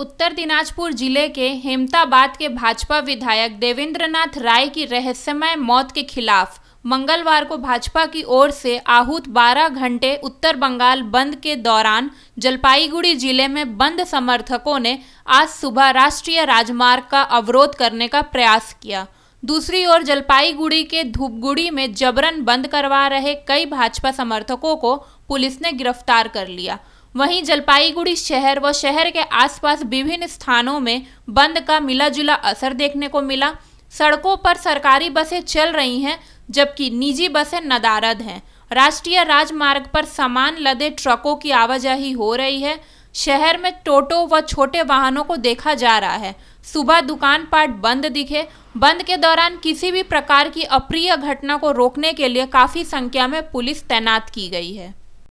उत्तर दिनाजपुर जिले के हेमताबाद के भाजपा विधायक देवेंद्र नाथ राय की रहस्यमय मौत के खिलाफ मंगलवार को भाजपा की ओर से आहूत 12 घंटे उत्तर बंगाल बंद के दौरान जलपाईगुड़ी जिले में बंद समर्थकों ने आज सुबह राष्ट्रीय राजमार्ग का अवरोध करने का प्रयास किया दूसरी ओर जलपाईगुड़ी के धूपगुड़ी में जबरन बंद करवा रहे कई भाजपा समर्थकों को पुलिस ने गिरफ्तार कर लिया वहीं जलपाईगुड़ी शहर व शहर के आसपास विभिन्न स्थानों में बंद का मिला जुला असर देखने को मिला सड़कों पर सरकारी बसें चल रही हैं जबकि निजी बसें नदारद हैं राष्ट्रीय राजमार्ग पर सामान लदे ट्रकों की आवाजाही हो रही है शहर में टोटो व छोटे वाहनों को देखा जा रहा है सुबह दुकान पाट बंद दिखे बंद के दौरान किसी भी प्रकार की अप्रिय घटना को रोकने के लिए काफ़ी संख्या में पुलिस तैनात की गई है